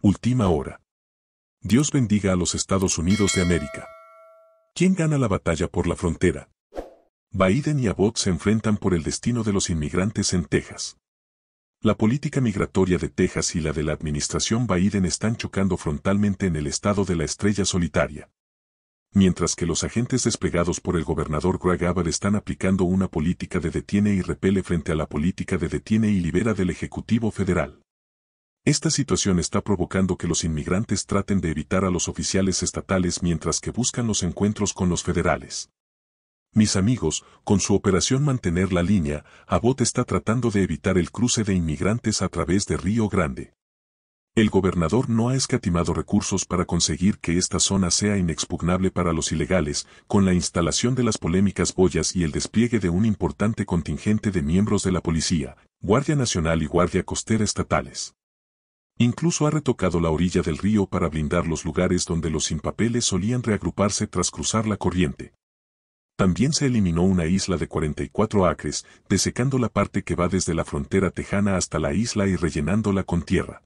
Última hora. Dios bendiga a los Estados Unidos de América. ¿Quién gana la batalla por la frontera? Biden y Abbott se enfrentan por el destino de los inmigrantes en Texas. La política migratoria de Texas y la de la administración Biden están chocando frontalmente en el estado de la estrella solitaria. Mientras que los agentes desplegados por el gobernador Greg Abbott están aplicando una política de detiene y repele frente a la política de detiene y libera del Ejecutivo Federal. Esta situación está provocando que los inmigrantes traten de evitar a los oficiales estatales mientras que buscan los encuentros con los federales. Mis amigos, con su operación Mantener la Línea, Abbott está tratando de evitar el cruce de inmigrantes a través de Río Grande. El gobernador no ha escatimado recursos para conseguir que esta zona sea inexpugnable para los ilegales, con la instalación de las polémicas boyas y el despliegue de un importante contingente de miembros de la policía, Guardia Nacional y Guardia Costera Estatales. Incluso ha retocado la orilla del río para blindar los lugares donde los papeles solían reagruparse tras cruzar la corriente. También se eliminó una isla de 44 acres, desecando la parte que va desde la frontera tejana hasta la isla y rellenándola con tierra.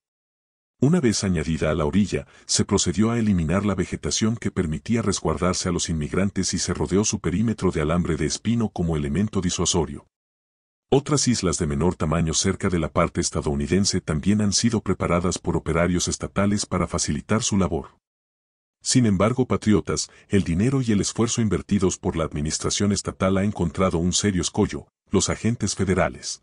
Una vez añadida a la orilla, se procedió a eliminar la vegetación que permitía resguardarse a los inmigrantes y se rodeó su perímetro de alambre de espino como elemento disuasorio. Otras islas de menor tamaño cerca de la parte estadounidense también han sido preparadas por operarios estatales para facilitar su labor. Sin embargo, patriotas, el dinero y el esfuerzo invertidos por la administración estatal ha encontrado un serio escollo, los agentes federales.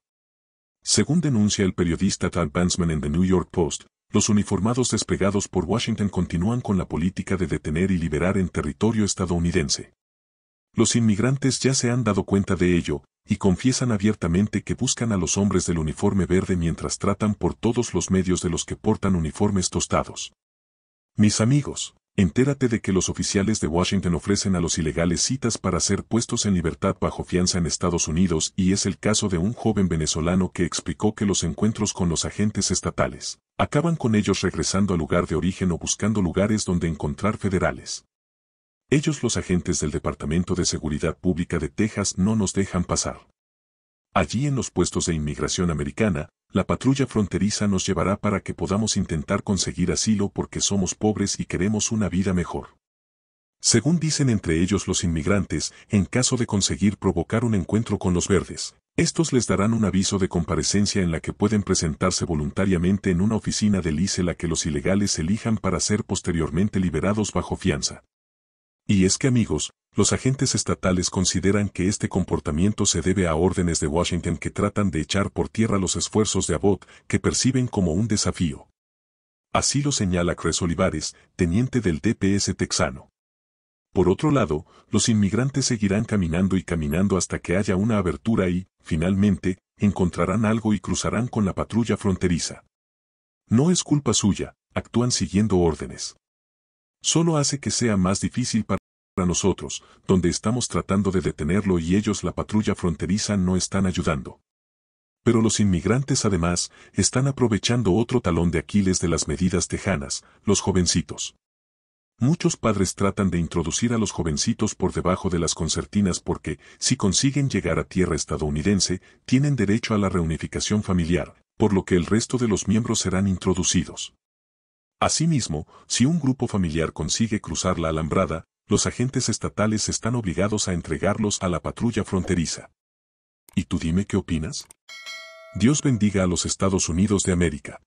Según denuncia el periodista Tal Bansman en The New York Post, los uniformados desplegados por Washington continúan con la política de detener y liberar en territorio estadounidense. Los inmigrantes ya se han dado cuenta de ello, y confiesan abiertamente que buscan a los hombres del uniforme verde mientras tratan por todos los medios de los que portan uniformes tostados. Mis amigos, entérate de que los oficiales de Washington ofrecen a los ilegales citas para ser puestos en libertad bajo fianza en Estados Unidos y es el caso de un joven venezolano que explicó que los encuentros con los agentes estatales acaban con ellos regresando al lugar de origen o buscando lugares donde encontrar federales. Ellos los agentes del Departamento de Seguridad Pública de Texas no nos dejan pasar. Allí en los puestos de inmigración americana, la patrulla fronteriza nos llevará para que podamos intentar conseguir asilo porque somos pobres y queremos una vida mejor. Según dicen entre ellos los inmigrantes, en caso de conseguir provocar un encuentro con los verdes, estos les darán un aviso de comparecencia en la que pueden presentarse voluntariamente en una oficina del ICE la que los ilegales elijan para ser posteriormente liberados bajo fianza. Y es que amigos, los agentes estatales consideran que este comportamiento se debe a órdenes de Washington que tratan de echar por tierra los esfuerzos de Abbott que perciben como un desafío. Así lo señala Cres Olivares, teniente del DPS texano. Por otro lado, los inmigrantes seguirán caminando y caminando hasta que haya una abertura y, finalmente, encontrarán algo y cruzarán con la patrulla fronteriza. No es culpa suya, actúan siguiendo órdenes. Solo hace que sea más difícil para a nosotros, donde estamos tratando de detenerlo y ellos la patrulla fronteriza no están ayudando. Pero los inmigrantes además están aprovechando otro talón de Aquiles de las medidas tejanas, los jovencitos. Muchos padres tratan de introducir a los jovencitos por debajo de las concertinas porque, si consiguen llegar a tierra estadounidense, tienen derecho a la reunificación familiar, por lo que el resto de los miembros serán introducidos. Asimismo, si un grupo familiar consigue cruzar la alambrada, los agentes estatales están obligados a entregarlos a la patrulla fronteriza. ¿Y tú dime qué opinas? Dios bendiga a los Estados Unidos de América.